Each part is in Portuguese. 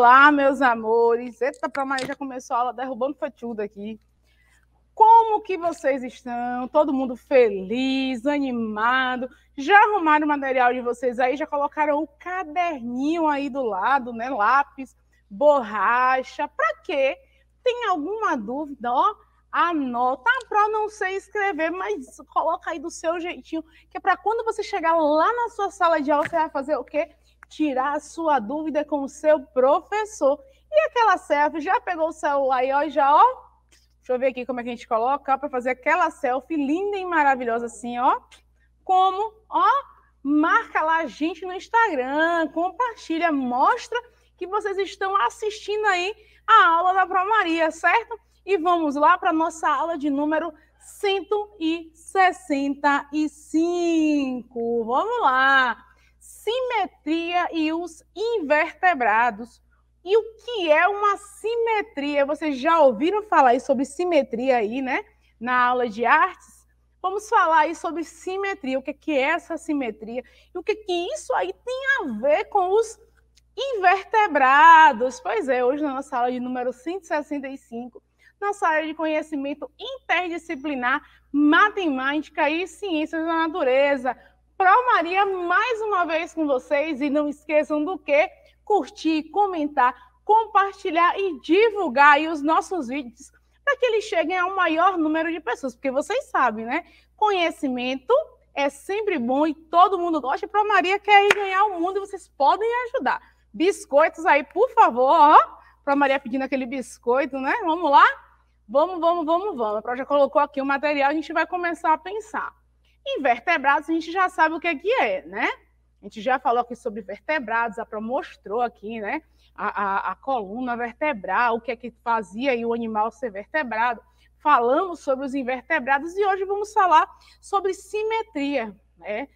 Olá, meus amores. Eita, pra Maria já começou a aula derrubando foi tudo aqui. Como que vocês estão? Todo mundo feliz, animado? Já arrumaram o material de vocês aí? Já colocaram o caderninho aí do lado, né? Lápis, borracha. Para quê? Tem alguma dúvida? Ó, anota para não sei escrever, mas coloca aí do seu jeitinho, que é para quando você chegar lá na sua sala de aula, você vai fazer o quê? tirar a sua dúvida com o seu professor. E aquela selfie já pegou o celular aí, ó, e já, ó. Deixa eu ver aqui como é que a gente coloca para fazer aquela selfie linda e maravilhosa assim, ó. Como, ó, marca lá a gente no Instagram, compartilha, mostra que vocês estão assistindo aí a aula da Pro Maria, certo? E vamos lá para nossa aula de número 165. Vamos lá simetria e os invertebrados. E o que é uma simetria? Vocês já ouviram falar sobre simetria aí, né? Na aula de artes? Vamos falar aí sobre simetria, o que é, que é essa simetria e o que, é que isso aí tem a ver com os invertebrados. Pois é, hoje na nossa aula de número 165, nossa área de conhecimento interdisciplinar, matemática e ciências da natureza. Pro Maria, mais uma vez com vocês. E não esqueçam do que? Curtir, comentar, compartilhar e divulgar aí os nossos vídeos para que eles cheguem ao maior número de pessoas. Porque vocês sabem, né? Conhecimento é sempre bom e todo mundo gosta. Para Pro Maria quer ir ganhar o mundo e vocês podem ajudar. Biscoitos aí, por favor. Ó. Pro Maria pedindo aquele biscoito, né? Vamos lá? Vamos, vamos, vamos, vamos. A Pro já colocou aqui o material, a gente vai começar a pensar. Invertebrados, a gente já sabe o que é que é, né? A gente já falou aqui sobre vertebrados, a Pro mostrou aqui, né? A, a, a coluna vertebral, o que é que fazia o animal ser vertebrado. Falamos sobre os invertebrados e hoje vamos falar sobre simetria, né?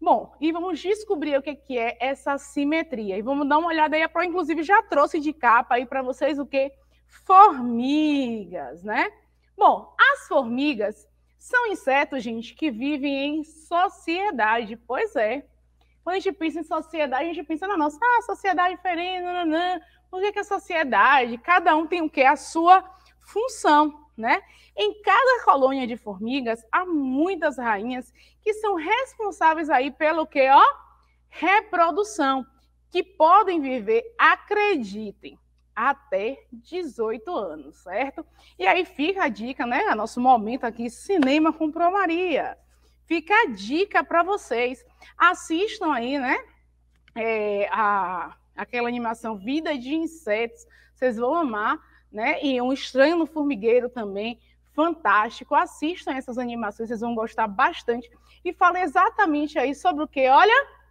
Bom, e vamos descobrir o que, é que é essa simetria. E vamos dar uma olhada aí. A Pro, inclusive, já trouxe de capa aí para vocês o que? Formigas, né? Bom, as formigas, são insetos, gente, que vivem em sociedade. Pois é. Quando a gente pensa em sociedade, a gente pensa na nossa ah, sociedade diferente, nananã. O que é, que é sociedade? Cada um tem o que? A sua função, né? Em cada colônia de formigas, há muitas rainhas que são responsáveis aí pelo que? Ó, reprodução, que podem viver, acreditem, até 18 anos, certo? E aí fica a dica, né? Nosso momento aqui, Cinema com Pro Maria. Fica a dica para vocês. Assistam aí, né? É, a, aquela animação Vida de Insetos. Vocês vão amar, né? E Um Estranho no Formigueiro também. Fantástico. Assistam essas animações, vocês vão gostar bastante. E fala exatamente aí sobre o que, olha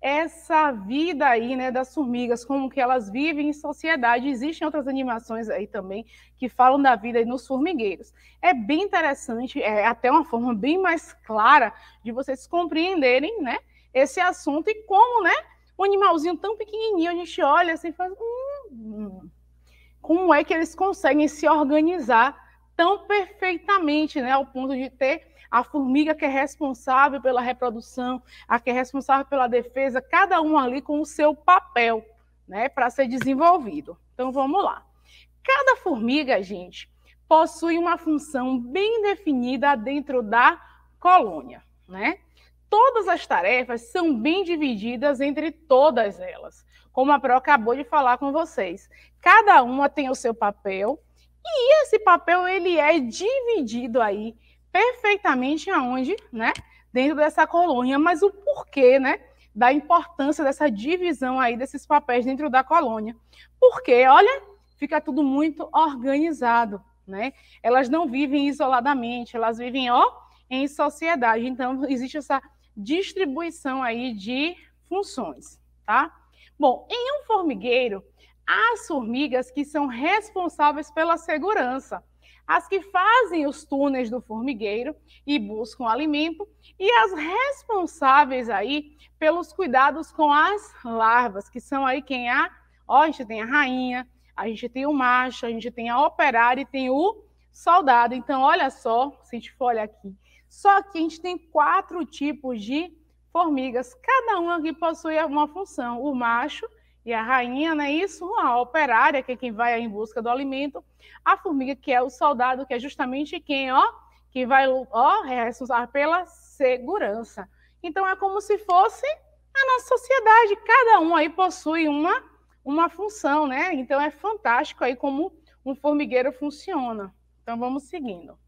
essa vida aí, né, das formigas, como que elas vivem em sociedade. Existem outras animações aí também que falam da vida nos formigueiros. É bem interessante, é até uma forma bem mais clara de vocês compreenderem, né, esse assunto e como, né, um animalzinho tão pequenininho, a gente olha assim e faz, hum, hum, como é que eles conseguem se organizar tão perfeitamente, né, ao ponto de ter a formiga que é responsável pela reprodução, a que é responsável pela defesa, cada um ali com o seu papel, né, para ser desenvolvido. Então vamos lá. Cada formiga, gente, possui uma função bem definida dentro da colônia, né? Todas as tarefas são bem divididas entre todas elas, como a Pro acabou de falar com vocês. Cada uma tem o seu papel e esse papel ele é dividido aí perfeitamente aonde, né? Dentro dessa colônia, mas o porquê, né? Da importância dessa divisão aí desses papéis dentro da colônia. Porque, olha, fica tudo muito organizado, né? Elas não vivem isoladamente, elas vivem, ó, em sociedade. Então, existe essa distribuição aí de funções, tá? Bom, em um formigueiro, as formigas que são responsáveis pela segurança as que fazem os túneis do formigueiro e buscam alimento, e as responsáveis aí pelos cuidados com as larvas, que são aí quem há, ó, a gente tem a rainha, a gente tem o macho, a gente tem a operária e tem o soldado. Então, olha só, se a gente for olhar aqui, só que a gente tem quatro tipos de formigas, cada uma que possui uma função. O macho, e a rainha, não é isso? A operária, que é quem vai em busca do alimento, a formiga, que é o soldado, que é justamente quem, ó, que vai, ó, é responsável pela segurança. Então é como se fosse a nossa sociedade, cada um aí possui uma uma função, né? Então é fantástico aí como um formigueiro funciona. Então vamos seguindo.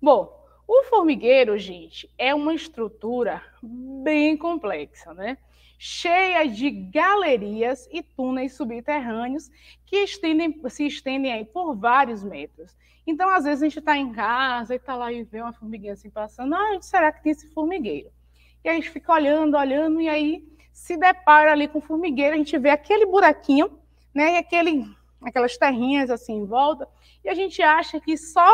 Bom, o formigueiro, gente, é uma estrutura bem complexa, né? cheias de galerias e túneis subterrâneos que estendem, se estendem aí por vários metros. Então, às vezes, a gente está em casa e está lá e vê uma formiguinha assim passando, ah, será que tem esse formigueiro? E a gente fica olhando, olhando, e aí se depara ali com o formigueiro, a gente vê aquele buraquinho, né, e aquele, aquelas terrinhas assim em volta, e a gente acha que só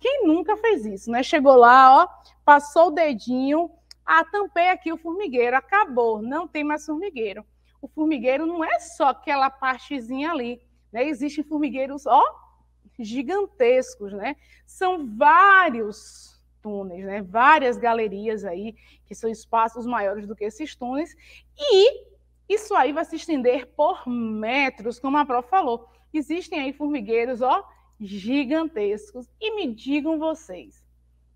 quem nunca fez isso, né? Chegou lá, ó, passou o dedinho, ah, tampei aqui o formigueiro, acabou, não tem mais formigueiro. O formigueiro não é só aquela partezinha ali, né? Existem formigueiros, ó, gigantescos, né? São vários túneis, né? Várias galerias aí, que são espaços maiores do que esses túneis, e isso aí vai se estender por metros, como a Prof falou. Existem aí formigueiros, ó, gigantescos. E me digam vocês,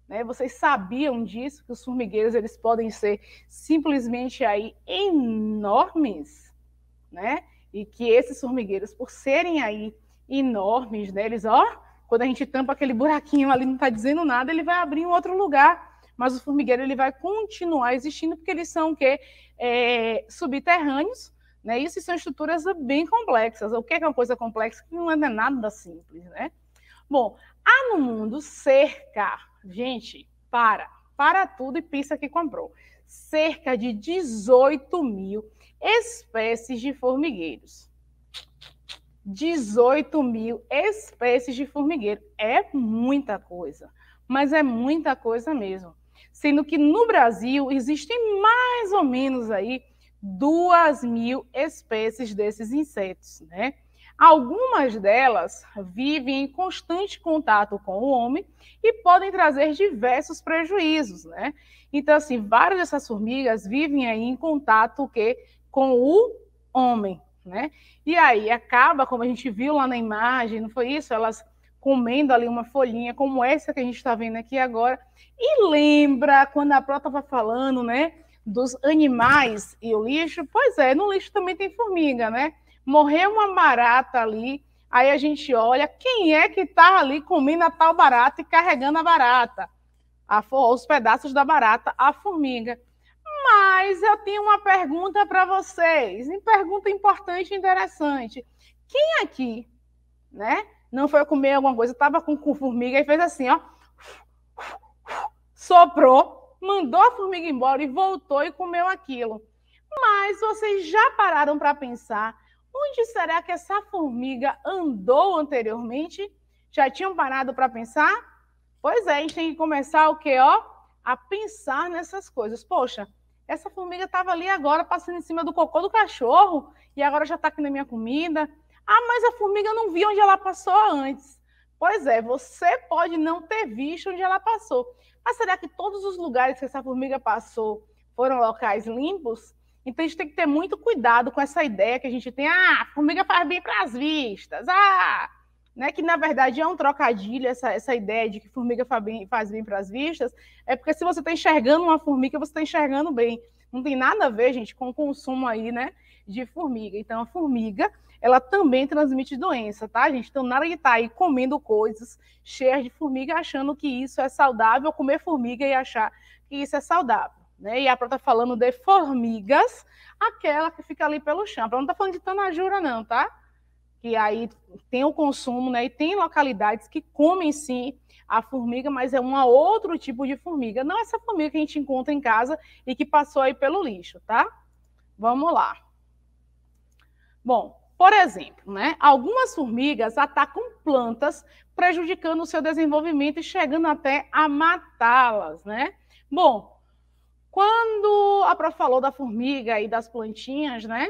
né? Vocês sabiam disso que os formigueiros eles podem ser simplesmente aí enormes, né? E que esses formigueiros, por serem aí enormes, né? Eles, ó, quando a gente tampa aquele buraquinho ali, não está dizendo nada, ele vai abrir um outro lugar. Mas o formigueiro ele vai continuar existindo porque eles são o quê? É, subterrâneos, né? Isso são estruturas bem complexas. O que é, é uma coisa complexa? não é nada simples, né? Bom, há no mundo cerca Gente, para. Para tudo e pensa que comprou. Cerca de 18 mil espécies de formigueiros. 18 mil espécies de formigueiro. É muita coisa, mas é muita coisa mesmo. Sendo que no Brasil existem mais ou menos aí 2 mil espécies desses insetos, né? Algumas delas vivem em constante contato com o homem e podem trazer diversos prejuízos, né? Então, assim, várias dessas formigas vivem aí em contato com o homem, né? E aí acaba, como a gente viu lá na imagem, não foi isso? Elas comendo ali uma folhinha como essa que a gente está vendo aqui agora. E lembra quando a Pró estava falando, né? Dos animais e o lixo. Pois é, no lixo também tem formiga, né? morreu uma barata ali, aí a gente olha quem é que está ali comendo a tal barata e carregando a barata, a, os pedaços da barata, a formiga. Mas eu tenho uma pergunta para vocês, uma pergunta importante e interessante. Quem aqui, né, não foi comer alguma coisa, estava com, com formiga e fez assim, ó, soprou, mandou a formiga embora e voltou e comeu aquilo. Mas vocês já pararam para pensar Onde será que essa formiga andou anteriormente? Já tinham parado para pensar? Pois é, a gente tem que começar o quê, ó? A pensar nessas coisas. Poxa, essa formiga estava ali agora passando em cima do cocô do cachorro e agora já está aqui na minha comida. Ah, mas a formiga não viu onde ela passou antes. Pois é, você pode não ter visto onde ela passou. Mas será que todos os lugares que essa formiga passou foram locais limpos? Então a gente tem que ter muito cuidado com essa ideia que a gente tem, ah, formiga faz bem para as vistas, ah, né, que na verdade é um trocadilho essa, essa ideia de que formiga faz bem, bem para as vistas, é porque se você está enxergando uma formiga, você está enxergando bem. Não tem nada a ver, gente, com o consumo aí, né, de formiga. Então a formiga, ela também transmite doença, tá, gente? Então nada de estar tá aí comendo coisas cheias de formiga, achando que isso é saudável, comer formiga e achar que isso é saudável. Né? E a Pró está falando de formigas, aquela que fica ali pelo chão. A Pró não está falando de tanajura, não, tá? Que aí tem o consumo, né? E tem localidades que comem sim a formiga, mas é um outro tipo de formiga. Não essa formiga que a gente encontra em casa e que passou aí pelo lixo, tá? Vamos lá. Bom, por exemplo, né? Algumas formigas atacam plantas, prejudicando o seu desenvolvimento e chegando até a matá-las, né? Bom, quando a prof falou da formiga e das plantinhas, né?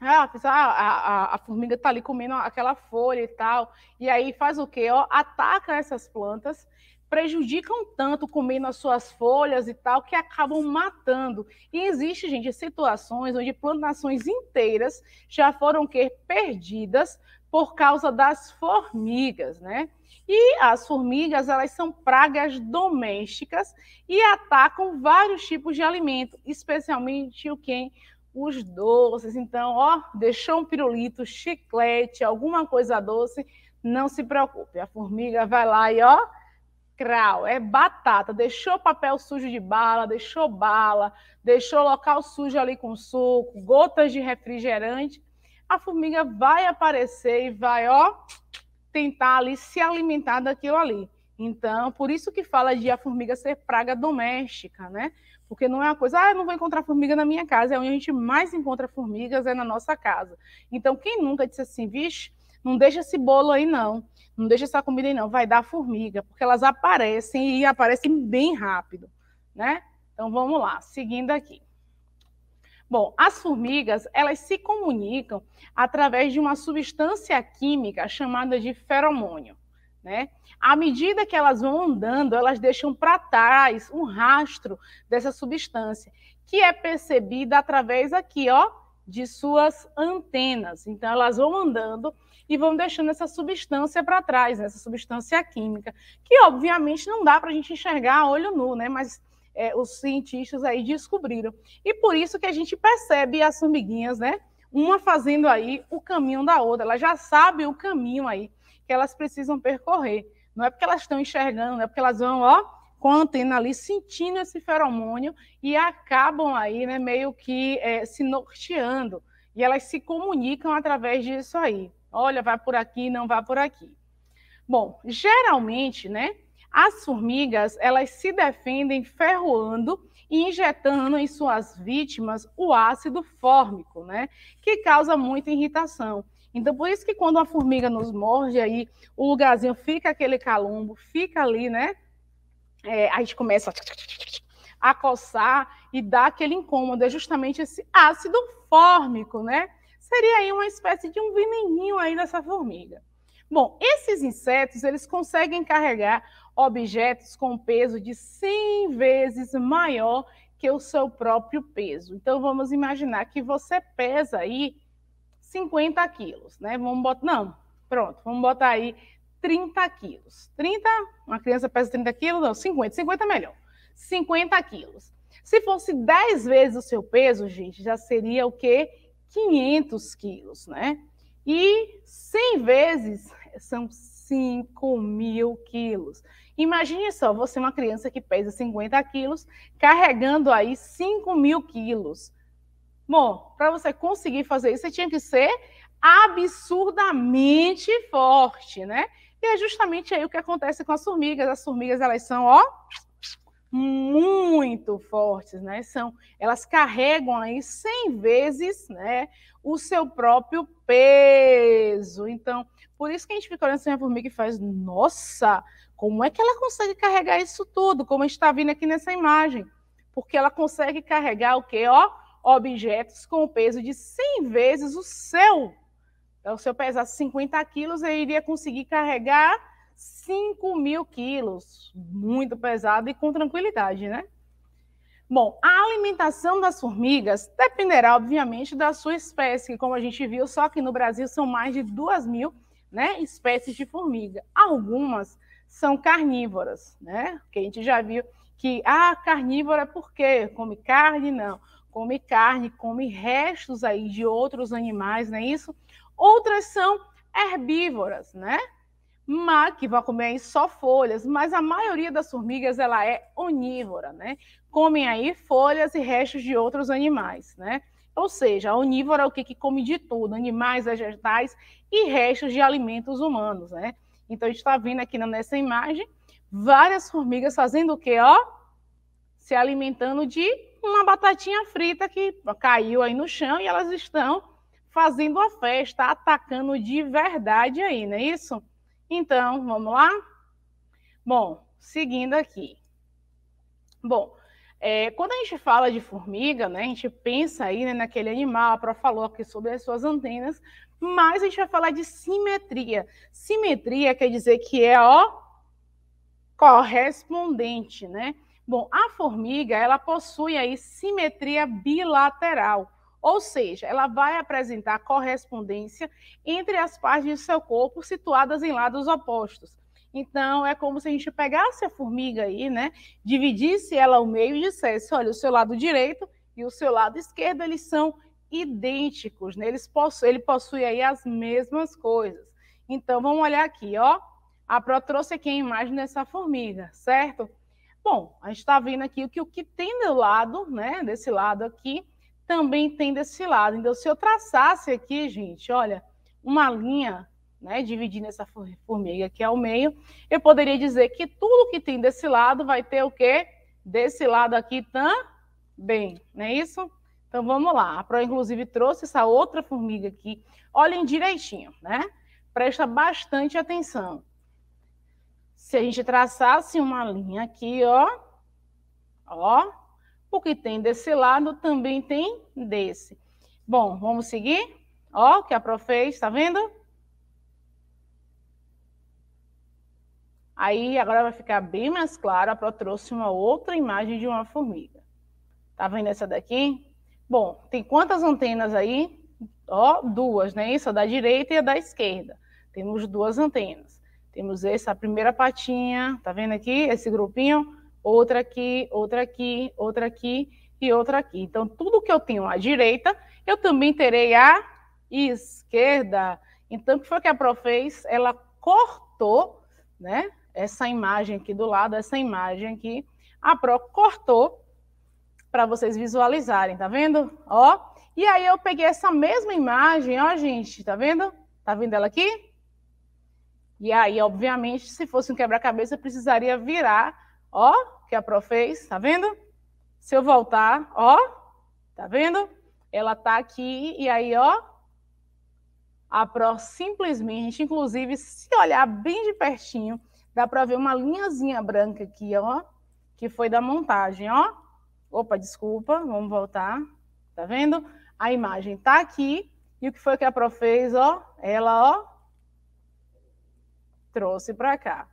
Ah, a, ah, a, a formiga está ali comendo aquela folha e tal. E aí faz o quê? Ó, ataca essas plantas, prejudicam tanto comendo as suas folhas e tal, que acabam matando. E existe, gente, situações onde plantações inteiras já foram que, perdidas por causa das formigas, né? E as formigas, elas são pragas domésticas e atacam vários tipos de alimento, especialmente o quem os doces. Então, ó, deixou um pirulito, chiclete, alguma coisa doce, não se preocupe. A formiga vai lá e ó, crau, é batata. Deixou papel sujo de bala, deixou bala, deixou local sujo ali com suco, gotas de refrigerante, a formiga vai aparecer e vai, ó, tentar ali se alimentar daquilo ali. Então, por isso que fala de a formiga ser praga doméstica, né? Porque não é uma coisa, ah, eu não vou encontrar formiga na minha casa, é onde a gente mais encontra formigas, é na nossa casa. Então, quem nunca disse assim, vixe, não deixa esse bolo aí não, não deixa essa comida aí não, vai dar formiga, porque elas aparecem e aparecem bem rápido, né? Então, vamos lá, seguindo aqui. Bom, as formigas, elas se comunicam através de uma substância química chamada de feromônio, né? À medida que elas vão andando, elas deixam para trás um rastro dessa substância, que é percebida através aqui, ó, de suas antenas. Então elas vão andando e vão deixando essa substância para trás, né? essa substância química, que obviamente não dá para a gente enxergar a olho nu, né? Mas é, os cientistas aí descobriram. E por isso que a gente percebe as formiguinhas, né? Uma fazendo aí o caminho da outra, ela já sabe o caminho aí que elas precisam percorrer. Não é porque elas estão enxergando, não é porque elas vão, ó, com a antena ali, sentindo esse feromônio e acabam aí, né, meio que é, se norteando. E elas se comunicam através disso aí. Olha, vai por aqui, não vai por aqui. Bom, geralmente, né, as formigas, elas se defendem ferroando e injetando em suas vítimas o ácido fórmico, né? Que causa muita irritação. Então, por isso que quando a formiga nos morde, aí o lugarzinho fica aquele calombo, fica ali, né? É, a gente começa a coçar e dá aquele incômodo. É justamente esse ácido fórmico, né? Seria aí uma espécie de um veneninho aí dessa formiga. Bom, esses insetos, eles conseguem carregar objetos com peso de 100 vezes maior que o seu próprio peso. Então vamos imaginar que você pesa aí 50 quilos, né? Vamos botar. Não, pronto, vamos botar aí 30 quilos. 30, uma criança pesa 30 quilos? Não, 50, 50 é melhor. 50 quilos. Se fosse 10 vezes o seu peso, gente, já seria o quê? 500 quilos, né? E 100 vezes são 5 mil quilos. Imagine só, você é uma criança que pesa 50 quilos, carregando aí 5 mil quilos. Bom, para você conseguir fazer isso, você tinha que ser absurdamente forte, né? E é justamente aí o que acontece com as formigas. As formigas, elas são, ó, muito fortes, né? São, elas carregam aí 100 vezes, né, o seu próprio peso. Então, por isso que a gente fica olhando assim a formiga e faz, nossa, como é que ela consegue carregar isso tudo, como está vindo aqui nessa imagem? Porque ela consegue carregar o quê? Ó, objetos com o peso de 100 vezes o seu. Então, se eu pesasse 50 quilos, eu iria conseguir carregar 5 mil quilos. Muito pesado e com tranquilidade, né? Bom, a alimentação das formigas dependerá, obviamente, da sua espécie, que, como a gente viu, só que no Brasil são mais de 2 mil né, espécies de formiga. Algumas são carnívoras, né? Que a gente já viu que ah, carnívora por quê? Come carne? Não. Come carne, come restos aí de outros animais, não é isso? Outras são herbívoras, né? Mas, que vai comer aí só folhas, mas a maioria das formigas ela é onívora, né? Comem aí folhas e restos de outros animais, né? Ou seja, a onívora é o que, que come de tudo, animais, vegetais e restos de alimentos humanos, né? Então, a gente está vendo aqui nessa imagem várias formigas fazendo o quê? Ó? Se alimentando de uma batatinha frita que caiu aí no chão e elas estão fazendo a festa, atacando de verdade aí, não é isso? Então, vamos lá? Bom, seguindo aqui. Bom, é, quando a gente fala de formiga, né, a gente pensa aí né, naquele animal, a Pró falou aqui sobre as suas antenas, mas a gente vai falar de simetria. Simetria quer dizer que é ó correspondente, né? Bom, a formiga, ela possui aí simetria bilateral, ou seja, ela vai apresentar correspondência entre as partes de seu corpo situadas em lados opostos. Então, é como se a gente pegasse a formiga aí, né? Dividisse ela ao meio e dissesse: olha, o seu lado direito e o seu lado esquerdo, eles são idênticos, né? Eles possu ele possui aí as mesmas coisas. Então, vamos olhar aqui, ó. A Pro trouxe aqui a imagem dessa formiga, certo? Bom, a gente está vendo aqui que o que tem do lado, né? Desse lado aqui, também tem desse lado. Então, se eu traçasse aqui, gente, olha, uma linha, né? Dividindo essa formiga aqui ao meio, eu poderia dizer que tudo que tem desse lado vai ter o quê? Desse lado aqui também, não é isso? Então vamos lá. A Pro, inclusive, trouxe essa outra formiga aqui. Olhem direitinho, né? Presta bastante atenção. Se a gente traçasse uma linha aqui, ó, ó, o que tem desse lado também tem desse. Bom, vamos seguir? Ó, o que a Pro fez, tá vendo? Aí agora vai ficar bem mais claro, a Pro trouxe uma outra imagem de uma formiga. Tá vendo essa daqui? Bom, tem quantas antenas aí? Ó, duas, né? Isso, a da direita e a da esquerda. Temos duas antenas. Temos essa primeira patinha, tá vendo aqui? Esse grupinho, outra aqui, outra aqui, outra aqui e outra aqui. Então, tudo que eu tenho à direita, eu também terei à esquerda. Então, o que foi que a Pro fez? Ela cortou, né? Essa imagem aqui do lado, essa imagem aqui. A Pro cortou para vocês visualizarem, tá vendo? Ó, e aí eu peguei essa mesma imagem, ó, gente, tá vendo? Tá vendo ela aqui? E aí, obviamente, se fosse um quebra-cabeça, precisaria virar, ó, que a Pro fez, tá vendo? Se eu voltar, ó, tá vendo? Ela tá aqui, e aí, ó, a Pro simplesmente, inclusive, se olhar bem de pertinho, dá para ver uma linhazinha branca aqui, ó, que foi da montagem, ó. Opa, desculpa, vamos voltar. Tá vendo? A imagem tá aqui. E o que foi que a Pro fez? Ó, ela, ó, trouxe para cá.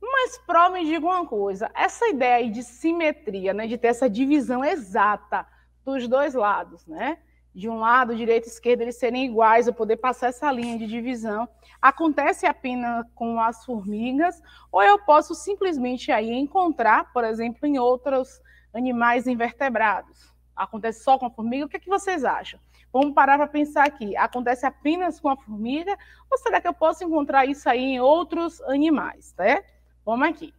Mas Pro, me diga uma coisa. Essa ideia aí de simetria, né, de ter essa divisão exata dos dois lados, né? de um lado, direito e esquerdo, eles serem iguais, eu poder passar essa linha de divisão. Acontece apenas com as formigas, ou eu posso simplesmente aí encontrar, por exemplo, em outros animais invertebrados. Acontece só com a formiga? O que, é que vocês acham? Vamos parar para pensar aqui. Acontece apenas com a formiga? Ou será que eu posso encontrar isso aí em outros animais? Né? Vamos aqui.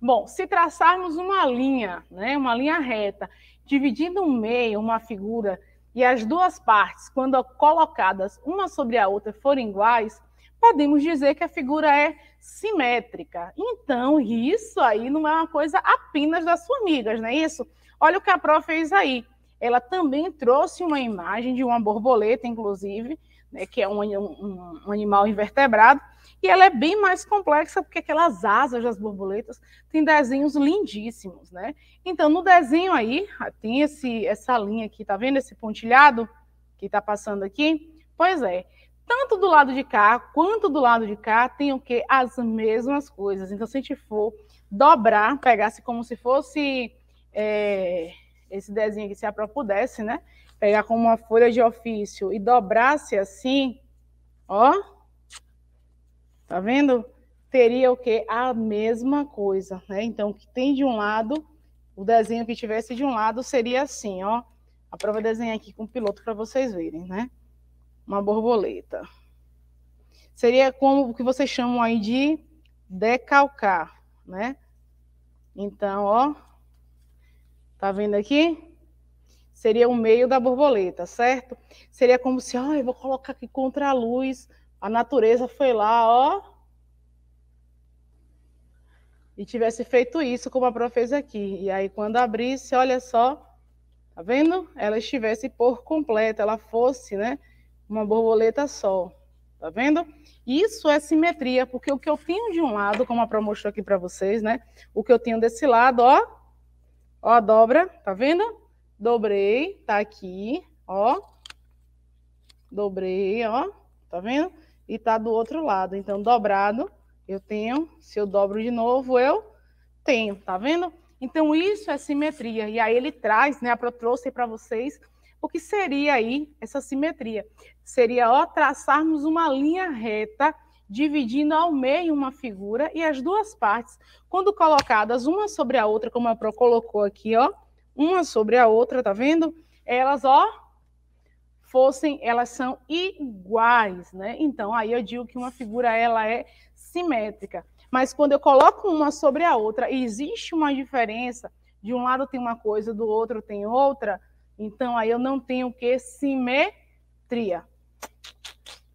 Bom, se traçarmos uma linha, né, uma linha reta, dividindo um meio, uma figura, e as duas partes, quando colocadas uma sobre a outra, forem iguais, podemos dizer que a figura é simétrica. Então, isso aí não é uma coisa apenas das formigas, não é isso? Olha o que a Pro fez aí. Ela também trouxe uma imagem de uma borboleta, inclusive, né, que é um, um, um, animal invertebrado, e ela é bem mais complexa porque aquelas asas das borboletas têm desenhos lindíssimos, né? Então, no desenho aí, tem esse, essa linha aqui, tá vendo esse pontilhado que está passando aqui? Pois é, tanto do lado de cá quanto do lado de cá tem o que as mesmas coisas. Então, se a gente for dobrar, pegasse como se fosse é, esse desenho que se a pró pudesse, né? Pegar como uma folha de ofício e dobrasse assim, ó, tá vendo? Teria o que a mesma coisa, né? Então, o que tem de um lado, o desenho que tivesse de um lado seria assim, ó. A prova desenhar aqui com o piloto para vocês verem, né? uma borboleta. Seria como o que vocês chamam aí de decalcar, né? Então, ó, tá vendo aqui? Seria o meio da borboleta, certo? Seria como se, ó, eu vou colocar aqui contra a luz, a natureza foi lá, ó, e tivesse feito isso como a prova fez aqui. E aí, quando abrisse, olha só, tá vendo? Ela estivesse por completa, ela fosse, né? uma borboleta só, tá vendo? Isso é simetria, porque o que eu tenho de um lado, como a Pro mostrou aqui para vocês, né? O que eu tenho desse lado, ó, ó, dobra, tá vendo? Dobrei, tá aqui, ó, dobrei, ó, tá vendo? E tá do outro lado, então dobrado eu tenho, se eu dobro de novo, eu tenho, tá vendo? Então isso é simetria, e aí ele traz, né, a Pro trouxe para vocês o que seria aí essa simetria? Seria ó, traçarmos uma linha reta dividindo ao meio uma figura e as duas partes, quando colocadas uma sobre a outra, como a Pro colocou aqui, ó, uma sobre a outra, tá vendo? Elas, ó, fossem, elas são iguais, né? Então, aí eu digo que uma figura ela é simétrica. Mas quando eu coloco uma sobre a outra e existe uma diferença, de um lado tem uma coisa, do outro tem outra, então, aí eu não tenho o que? Simetria.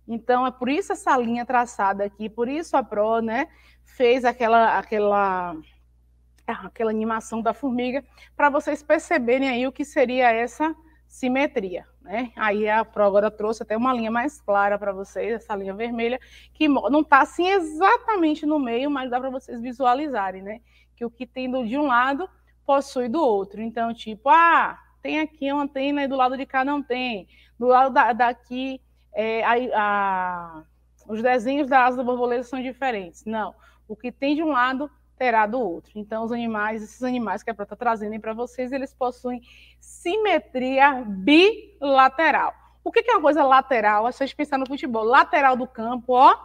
Então, é por isso essa linha traçada aqui, por isso a Pro, né, fez aquela, aquela, ah, aquela animação da formiga, para vocês perceberem aí o que seria essa simetria, né? Aí a Pro agora trouxe até uma linha mais clara para vocês, essa linha vermelha, que não está assim exatamente no meio, mas dá para vocês visualizarem, né? Que o que tem do, de um lado possui do outro. Então, tipo, ah, tem aqui uma antena né? e do lado de cá não tem. Do lado da, daqui, é, a, a, os desenhos da asa da borboleta são diferentes. Não. O que tem de um lado terá do outro. Então, os animais, esses animais que a Pro está trazendo para vocês, eles possuem simetria bilateral. O que, que é uma coisa lateral? É vocês pensar no futebol. Lateral do campo, ó,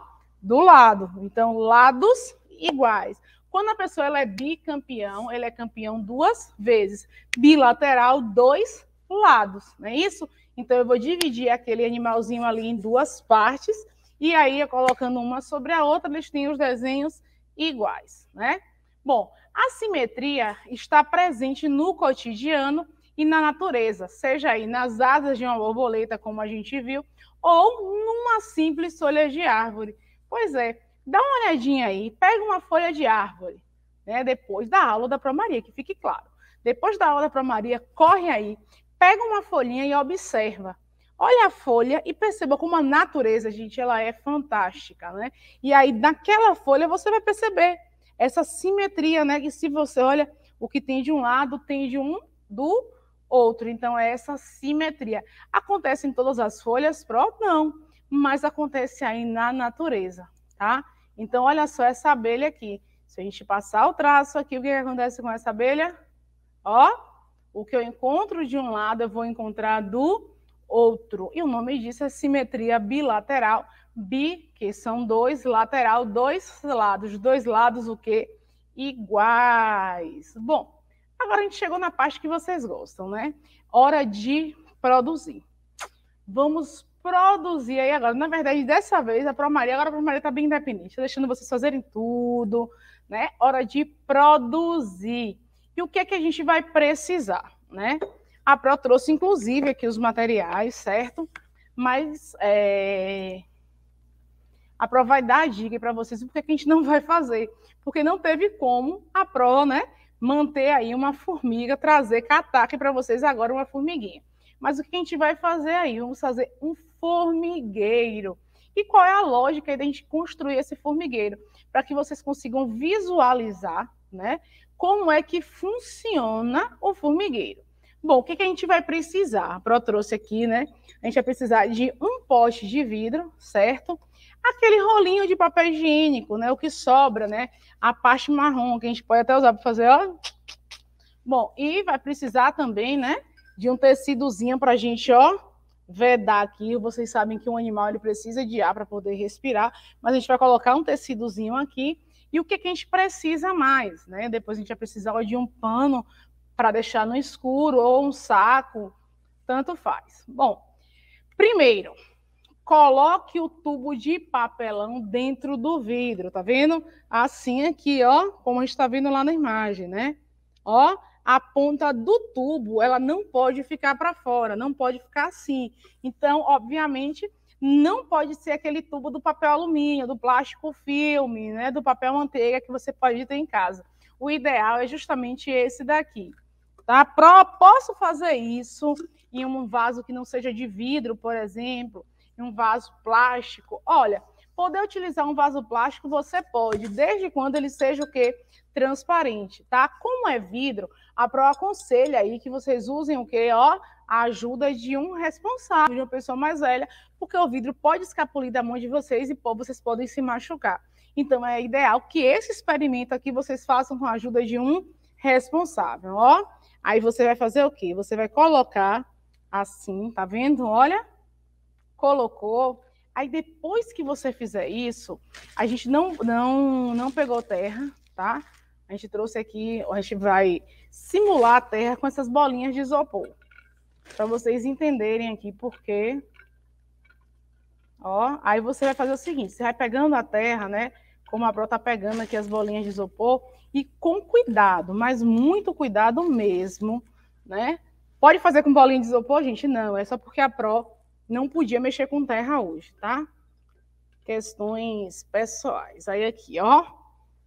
do lado. Então, lados iguais. Quando a pessoa ela é bicampeão, ele é campeão duas vezes. Bilateral, dois lados, não é isso? Então, eu vou dividir aquele animalzinho ali em duas partes, e aí, colocando uma sobre a outra, eles têm os desenhos iguais, né? Bom, a simetria está presente no cotidiano e na natureza, seja aí nas asas de uma borboleta, como a gente viu, ou numa simples folha de árvore. Pois é, dá uma olhadinha aí, pega uma folha de árvore, né? Depois da aula da Promaria, que fique claro. Depois da aula da Promaria, corre aí, pega uma folhinha e observa. Olha a folha e perceba como a natureza, gente, ela é fantástica, né? E aí, naquela folha, você vai perceber essa simetria, né? Que se você olha, o que tem de um lado tem de um do outro. Então, é essa simetria. Acontece em todas as folhas, pronto? Não. Mas acontece aí na natureza, tá? Então, olha só essa abelha aqui. Se a gente passar o traço aqui, o que, acontece com essa abelha? Ó, o que eu encontro de um lado, eu vou encontrar do outro. E o nome disso é simetria bilateral, bi, que são dois, lateral, dois lados, dois lados o quê? Iguais. Bom, agora a gente chegou na parte que vocês gostam, né? Hora de produzir. Vamos produzir aí agora. Na verdade, dessa vez, a Promaria, agora a Promaria está bem independente, deixando vocês fazerem tudo, né? Hora de produzir. E o que é que a gente vai precisar, né? A Pro trouxe, inclusive, aqui os materiais, certo? Mas é... a Pro vai dar a dica para vocês porque é que a gente não vai fazer. Porque não teve como a Pro, né? Manter aí uma formiga, trazer cataque para vocês agora uma formiguinha. Mas o que a gente vai fazer aí? Vamos fazer um formigueiro. E qual é a lógica de a gente construir esse formigueiro? Para que vocês consigam visualizar né, como é que funciona o formigueiro. Bom, o que, que a gente vai precisar? A Pro trouxe aqui, né? A gente vai precisar de um poste de vidro, certo? Aquele rolinho de papel higiênico, né? O que sobra, né? A parte marrom, que a gente pode até usar para fazer, ó. Bom, e vai precisar também, né? De um tecidozinho para a gente, ó, vedar aqui. Vocês sabem que um animal ele precisa de ar para poder respirar, mas a gente vai colocar um tecidozinho aqui. E o que, que a gente precisa mais, né? Depois a gente vai precisar de um pano para deixar no escuro ou um saco, tanto faz. Bom, primeiro, coloque o tubo de papelão dentro do vidro, tá vendo? Assim aqui, ó, como a gente está vendo lá na imagem, né? Ó, a ponta do tubo ela não pode ficar para fora, não pode ficar assim. Então, obviamente, não pode ser aquele tubo do papel alumínio, do plástico filme, né, do papel manteiga que você pode ter em casa. O ideal é justamente esse daqui. Tá? posso fazer isso em um vaso que não seja de vidro, por exemplo, em um vaso plástico? Olha, Poder utilizar um vaso plástico, você pode, desde quando ele seja o quê? Transparente, tá? Como é vidro, a Pro aconselha aí que vocês usem o quê? Ó, a ajuda de um responsável, de uma pessoa mais velha, porque o vidro pode escapulir da mão de vocês e pô, vocês podem se machucar. Então é ideal que esse experimento aqui vocês façam com a ajuda de um responsável, ó. Aí você vai fazer o quê? Você vai colocar assim, tá vendo? Olha, colocou, Aí depois que você fizer isso, a gente não não não pegou terra, tá? A gente trouxe aqui, a gente vai simular a terra com essas bolinhas de isopor. Para vocês entenderem aqui por quê. Ó, aí você vai fazer o seguinte, você vai pegando a terra, né? Como a Bro tá pegando aqui as bolinhas de isopor e com cuidado, mas muito cuidado mesmo, né? Pode fazer com bolinha de isopor, gente? Não, é só porque a Pro não podia mexer com terra hoje, tá? Questões pessoais. Aí aqui, ó,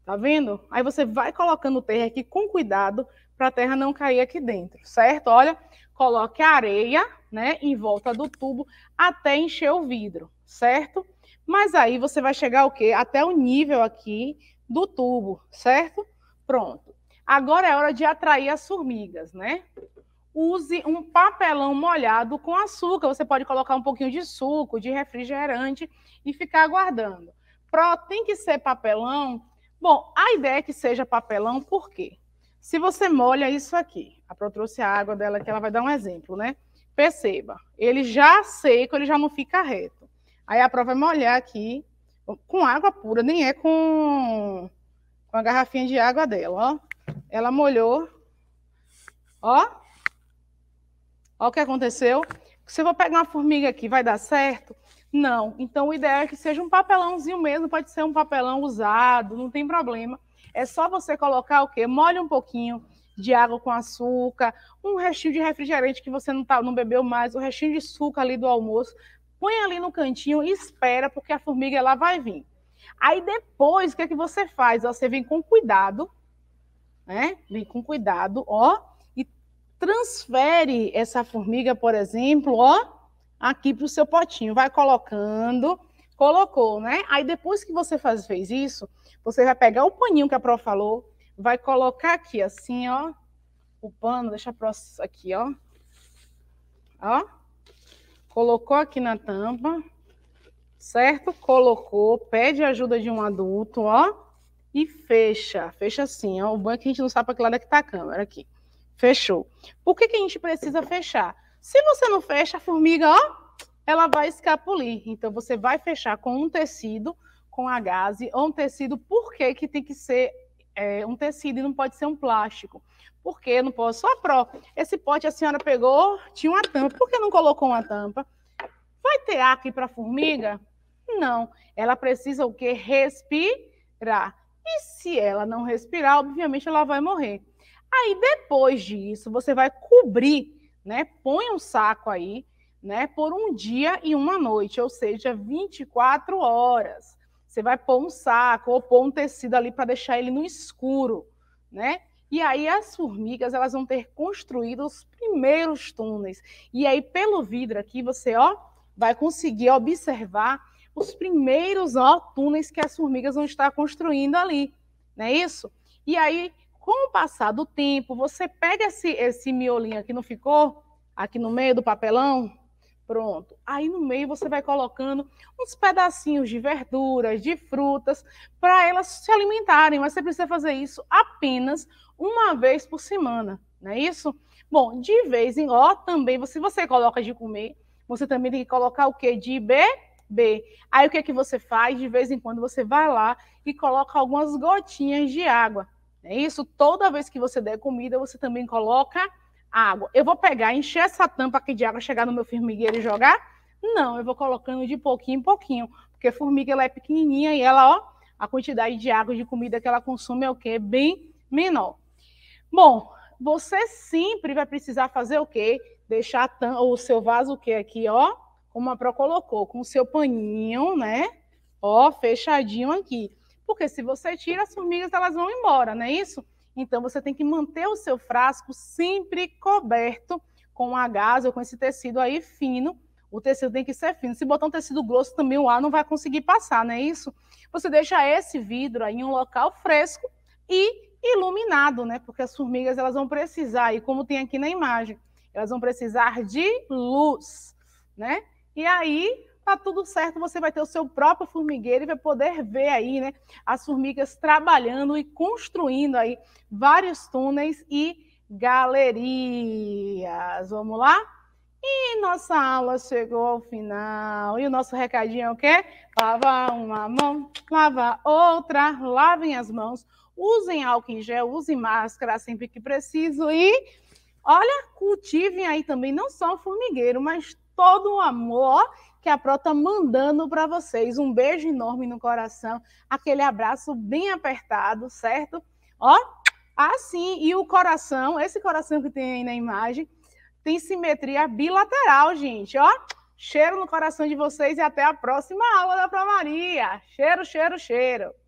tá vendo? Aí você vai colocando terra aqui com cuidado para a terra não cair aqui dentro, certo? Olha, coloque areia, né, em volta do tubo até encher o vidro, certo? Mas aí você vai chegar o quê? Até o nível aqui do tubo, certo? Pronto. Agora é hora de atrair as formigas, né? use um papelão molhado com açúcar. Você pode colocar um pouquinho de suco, de refrigerante e ficar guardando. Pro, tem que ser papelão? Bom, a ideia é que seja papelão, por quê? Se você molha isso aqui, a Pro trouxe a água dela que ela vai dar um exemplo, né? Perceba, ele já seco, ele já não fica reto. Aí a Pro vai molhar aqui com água pura, nem é com, com a garrafinha de água dela, ó. Ela molhou, ó, Olha o que aconteceu. Se eu vou pegar uma formiga aqui, vai dar certo? Não. Então, o ideal é que seja um papelãozinho mesmo, pode ser um papelão usado, não tem problema. É só você colocar o quê? Molhe um pouquinho de água com açúcar, um restinho de refrigerante que você não, tá, não bebeu mais, o um restinho de suco ali do almoço. Põe ali no cantinho e espera, porque a formiga ela vai vir. Aí depois, o que é que você faz? Você vem com cuidado, né? Vem com cuidado, ó transfere essa formiga, por exemplo, ó, aqui para o seu potinho. Vai colocando, colocou, né? Aí depois que você faz, fez isso, você vai pegar o paninho que a Pro falou, vai colocar aqui assim, ó, o pano, deixa a Pro aqui, ó. Ó. Colocou aqui na tampa, certo? Colocou, pede ajuda de um adulto, ó, e fecha. Fecha assim, ó. O banho que a gente não sabe para que lado é que tá a câmera aqui. Fechou. Por que, que a gente precisa fechar? Se você não fecha, a formiga, ó, ela vai escapulir. Então, você vai fechar com um tecido, com a gase, ou um tecido, por que, que tem que ser é, um tecido e não pode ser um plástico? Porque eu não posso, só pró. Esse pote a senhora pegou, tinha uma tampa. Por que não colocou uma tampa? Vai ter ar aqui para formiga? Não. Ela precisa o quê? Respirar. E se ela não respirar, obviamente ela vai morrer. Aí depois disso, você vai cobrir, né? Põe um saco aí, né? Por um dia e uma noite, ou seja, 24 horas. Você vai pôr um saco ou pôr um tecido ali para deixar ele no escuro, né? E aí as formigas elas vão ter construído os primeiros túneis. E aí pelo vidro aqui você ó vai conseguir observar os primeiros ó, túneis que as formigas vão estar construindo ali, não é isso? E aí com o passar do tempo, você pega esse, esse miolinho aqui, não ficou? Aqui no meio do papelão, Pronto. Aí no meio você vai colocando uns pedacinhos de verduras, de frutas, para elas se alimentarem, mas você precisa fazer isso apenas uma vez por semana, não é isso? Bom, de vez em ó, também, se você coloca de comer, você também tem que colocar o que de beber. Aí o que é que você faz? De vez em quando você vai lá e coloca algumas gotinhas de água é isso, toda vez que você der comida, você também coloca água. Eu vou pegar, encher essa tampa aqui de água, chegar no meu formigueiro e jogar? Não, eu vou colocando de pouquinho em pouquinho, porque formiga ela é pequenininha e ela, ó, a quantidade de água de comida que ela consome é o quê? Bem menor. Bom, você sempre vai precisar fazer o quê? Deixar tampa, o seu vaso o quê aqui, ó, como a Pro colocou, com o seu paninho, né? Ó, fechadinho aqui. Porque se você tira, as formigas elas vão embora, não é isso? Então você tem que manter o seu frasco sempre coberto com a gás ou com esse tecido aí fino. O tecido tem que ser fino. Se botar um tecido grosso também o ar não vai conseguir passar, não é isso? Você deixa esse vidro aí em um local fresco e iluminado, né? Porque as formigas elas vão precisar, e como tem aqui na imagem, elas vão precisar de luz, né? E aí tá tudo certo, você vai ter o seu próprio formigueiro e vai poder ver aí, né, as formigas trabalhando e construindo aí vários túneis e galerias. Vamos lá? E nossa aula chegou ao final. E o nosso recadinho é o quê? Lava uma mão, lava outra, lavem as mãos, usem álcool em gel, usem máscara sempre que preciso e olha, cultivem aí também não só o formigueiro, mas todo o amor que a Pro está mandando para vocês. Um beijo enorme no coração, aquele abraço bem apertado, certo? Ó, assim, e o coração, esse coração que tem aí na imagem, tem simetria bilateral, gente, ó. Cheiro no coração de vocês e até a próxima aula da Pro Maria. Cheiro, cheiro, cheiro.